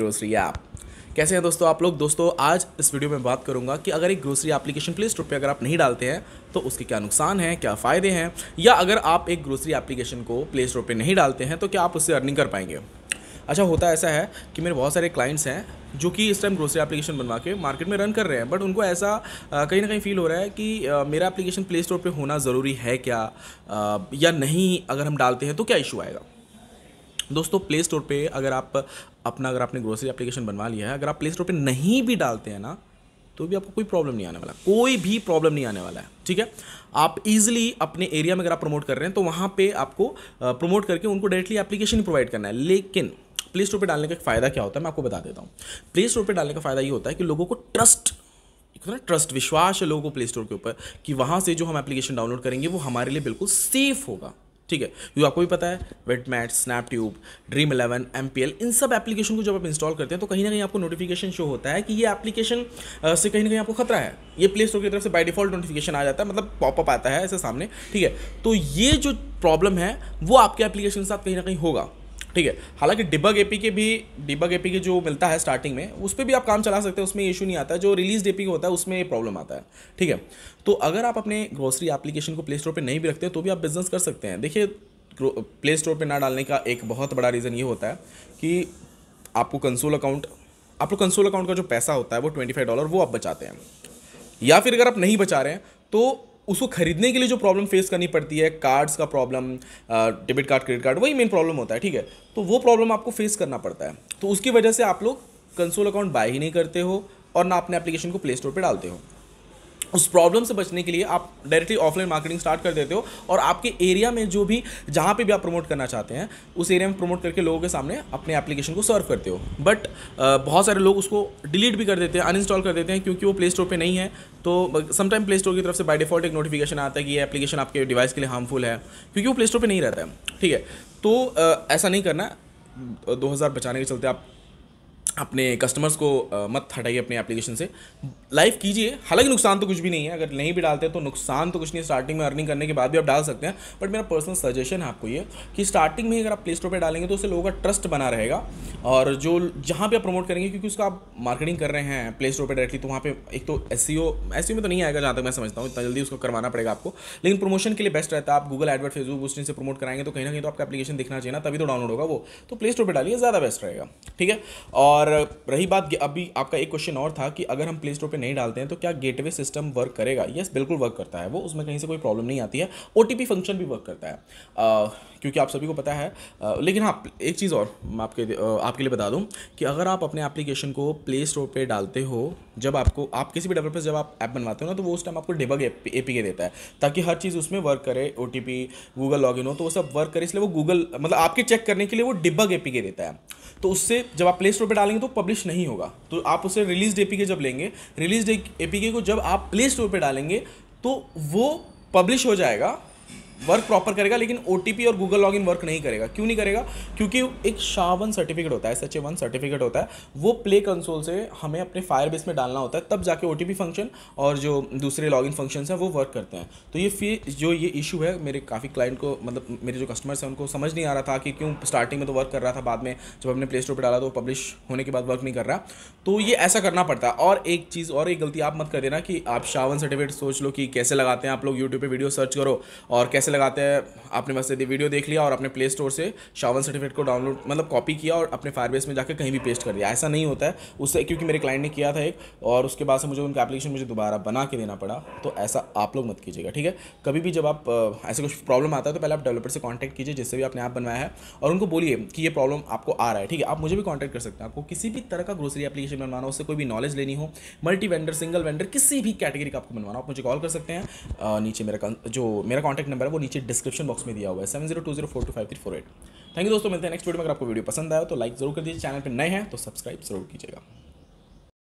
grocery app कैसे हैं दोस्तों आप लोग दोस्तों आज इस वीडियो में बात करूंगा कि अगर एक ग्रोसरी एप्लीकेशन प्ले स्टोर पर अगर आप नहीं डालते हैं तो उसके क्या नुकसान हैं क्या फ़ायदे हैं या अगर आप एक ग्रोसरी एप्लीकेशन को प्ले स्टोर पर नहीं डालते हैं तो क्या आप उससे अर्निंग कर पाएंगे अच्छा होता ऐसा है कि मेरे बहुत सारे क्लाइंट्स हैं जो कि इस टाइम ग्रोसरी एप्लीकेशन बनवा के मार्केट में रन कर रहे हैं बट उनको ऐसा कहीं ना कहीं फील हो रहा है कि मेरा एप्लीकेशन प्ले स्टोर पर होना ज़रूरी है क्या या नहीं अगर हम डालते हैं तो क्या इशू आएगा दोस्तों प्ले स्टोर पे अगर आप अपना अगर आपने ग्रोसरी एप्लीकेशन बनवा लिया है अगर आप प्ले स्टोर पर नहीं भी डालते हैं ना तो भी आपको कोई प्रॉब्लम नहीं आने वाला कोई भी प्रॉब्लम नहीं आने वाला है ठीक है आप इजीली अपने एरिया में अगर आप प्रमोट कर रहे हैं तो वहाँ पे आपको प्रमोट करके उनको डायरेक्टली एप्लीकेशन ही प्रोवाइड करना है लेकिन प्ले स्टोर पर डालने का एक फ़ायदा क्या होता है मैं आपको बता देता हूँ प्ले स्टोर पर डालने का फ़ायदा ये होता है कि लोगों को ट्रस्ट ना ट्रस्ट विश्वास है लोगों को प्ले स्टोर के ऊपर कि वहाँ से जो हम एप्लीकेशन डाउनलोड करेंगे वो हमारे लिए बिल्कुल सेफ होगा ठीक है क्योंकि आपको भी पता है वेटमैट स्नैपट्यूब ड्रीम इलेवन एम इन सब एप्लीकेशन को जब आप इंस्टॉल करते हैं तो कहीं ना कहीं आपको नोटिफिकेशन शो होता है कि ये एप्लीकेशन से कहीं ना कहीं आपको खतरा है ये प्ले स्टोर की तरफ से बाई डिफॉल्ट नोटिफिकेशन आ जाता है मतलब पॉपअप आता है ऐसे सामने ठीक है तो ये जो प्रॉब्लम है वो आपके एप्लीकेशन के साथ कहीं ना कहीं होगा ठीक है हालांकि डिबग एपी के भी डिबग एपी के जो मिलता है स्टार्टिंग में उस पर भी आप काम चला सकते हैं उसमें इशू नहीं आता है जो रिलीज एपी होता है उसमें प्रॉब्लम आता है ठीक है तो अगर आप अपने ग्रोसरी एप्लीकेशन को प्ले स्टोर पर नहीं भी रखते तो भी आप बिजनेस कर सकते हैं देखिए प्ले स्टोर पर ना डालने का एक बहुत बड़ा रीज़न ये होता है कि आपको कंसोल अकाउंट आपको कंसोल अकाउंट का जो पैसा होता है वो ट्वेंटी फाइव डॉलर वो आप बचाते हैं या फिर अगर आप नहीं बचा रहे हैं तो उसको खरीदने के लिए जो प्रॉब्लम फेस करनी पड़ती है कार्ड्स का problem debit card credit card वही मेन प्रॉब्लम होता है ठीक है तो वो प्रॉब्लम आपको फेस करना पड़ता है तो उसकी वजह से आप लोग कंसोल अकाउंट बाय ही नहीं करते हो और ना अपने एप्लीकेशन को प्ले स्टोर पर डालते हो उस प्रॉब्लम से बचने के लिए आप डायरेक्टली ऑफलाइन मार्केटिंग स्टार्ट कर देते हो और आपके एरिया में जो भी जहाँ पे भी आप प्रमोट करना चाहते हैं उस एरिया में प्रमोट करके लोगों के सामने अपने एप्लीकेशन को सर्व करते हो बट बहुत सारे लोग उसको डिलीट भी कर देते हैं अनइंस्टॉल कर देते हैं क्योंकि वो प्ले स्टोर पर नहीं है तो समटाइम प्ले स्टोर की तरफ से बाई डिफॉल्ट एक नोटिफिकेशन आता है कि ये एप्लीकेशन आपके डिवाइस के लिए हार्मफुल है क्योंकि वो प्ले स्टोर पर नहीं रहता है ठीक है तो ऐसा नहीं करना दो हज़ार बचाने के चलते आप अपने कस्टमर्स को मत हटाइए अपने एप्लीकेशन से लाइव कीजिए हालांकि नुकसान तो कुछ भी नहीं है अगर नहीं भी डालते तो नुकसान तो कुछ नहीं स्टार्टिंग में अर्निंग करने के बाद भी आप डाल सकते हैं बट मेरा पर्सनल सजेशन है आपको ये कि स्टार्टिंग में अगर आप प्ले स्टोर पर डालेंगे तो उससे लोगों का ट्रस्ट बना रहेगा और जो जहाँ पर आप प्रमोट करेंगे क्योंकि उसका आप मार्केटिंग कर रहे हैं प्ले स्टोर पर डायरेक्टली तो वहाँ पर एक तो एस सी e e में तो नहीं आएगा जहाँ तक मैं समझता हूँ इतना जल्दी उसको करवाना पड़ेगा आपको लेकिन प्रमोशन के लिए बेस्ट रहता है आप गूगल एडवर्ट फेसबुक उस से प्रमोट कराएंगे तो कहीं ना कहीं तो आपका एप्लीकेशन दिखना चाहिए ना तभी तो डाउनलोड होगा वो तो प्ले स्टोर पर डालिए ज़्यादा बेस्ट रहेगा ठीक है और रही बात अभी आपका एक क्वेश्चन और था कि अगर हम प्ले स्टोर पर नहीं डालते हैं तो क्या गेटवे सिस्टम वर्क करेगा यस बिल्कुल वर्क करता है वो उसमें कहीं से कोई प्रॉब्लम नहीं आती है ओ फंक्शन भी वर्क करता है आ, क्योंकि आप सभी को पता है आ, लेकिन हाँ एक चीज़ और मैं आपके आपके लिए बता दूँ कि अगर आप अपने एप्लीकेशन को प्ले स्टोर पर डालते हो जब आपको आप किसी भी डेवलपर जब आप ऐप बनवाते हो ना तो वो उस टाइम आपको डिबग ए पी के देता है ताकि हर चीज़ उसमें वर्क करे O T P Google login हो तो वो सब वर्क करे इसलिए वो गूगल मतलब आपके चेक करने के लिए वो डिबग ए पी के देता है तो उससे जब आप प्ले स्टोर पर डालेंगे तो पब्लिश नहीं होगा तो आप उसे रिलीज डे के जब लेंगे रिलीज डे एपीके को जब आप प्ले स्टोर पर डालेंगे तो वो पब्लिश हो जाएगा वर्क प्रॉपर करेगा लेकिन ओ और गूगल लॉग वर्क नहीं करेगा क्यों नहीं करेगा क्योंकि एक शावन सर्टिफिकेट होता है S H A one certificate होता है वो प्ले कंसोल से हमें अपने फायर बेस में डालना होता है तब जाके ओ फंक्शन और जो दूसरे इन फंक्शन हैं वो वर्क करते हैं तो ये फिर जो ये इशू है मेरे काफ़ी क्लाइंट को मतलब मेरे जो कस्टमर्स हैं उनको समझ नहीं आ रहा था कि क्यों स्टार्टिंग में तो वर्क कर रहा था बाद में जब हमने प्ले स्टोर पर डाला तो पब्लिश होने के बाद वर्क नहीं कर रहा तो ये ऐसा करना पड़ता है और एक चीज़ और एक गलती आप मत कर देना कि आप शावन सर्टिफिकेट सोच लो कि कैसे लगाते हैं आप लोग यूट्यूब पर वीडियो सर्च करो और कैसे कैसे लगाते हैं आपने बस यदि वीडियो देख लिया और अपने प्ले स्टोर से शावन सर्टिफिकेट को डाउनलोड मतलब कॉपी किया और अपने फायरबेस में जाकर कहीं भी पेस्ट कर दिया ऐसा नहीं होता है उससे क्योंकि मेरे क्लाइंट ने किया था एक और उसके बाद से मुझे उनका एप्लीकेशन मुझे दोबारा बना के देना पड़ा तो ऐसा आप लोग मत कीजिएगा ठीक है कभी भी जब आप ऐसे कुछ प्रॉब्लम आता है तो पहले आप डेवलपर से कॉन्टैक्ट कीजिए जिससे भी आपने ऐप बनवाया है और उनको बोलिए कि ये प्रॉब्लम आपको आ रहा है ठीक है आप मुझे भी कॉन्टैक्ट कर सकते हैं आपको किसी भी तरह का ग्रोसरी एप्लीकेशन बनवाना उससे कोई भी नॉलेज लेनी हो मल्टी वेंडर सिंगल वेंडर किसी भी कैटेगरी का आपको बनवाना आप मुझे कॉल कर सकते हैं नीचे मेरा जो मेरा कॉन्टैक्ट नंबर है वो नीचे डिस्क्रिप्शन बॉक्स में दिया हुआ है seven zero two zero four two five three four eight thank you दोस्तों मिलते हैं नेक्स्ट वीडियो में अगर आपको वीडियो पसंद आया तो लाइक जरूर कर दीजिए चैनल पर नए हैं तो सब्सक्राइब जरूर कीजिएगा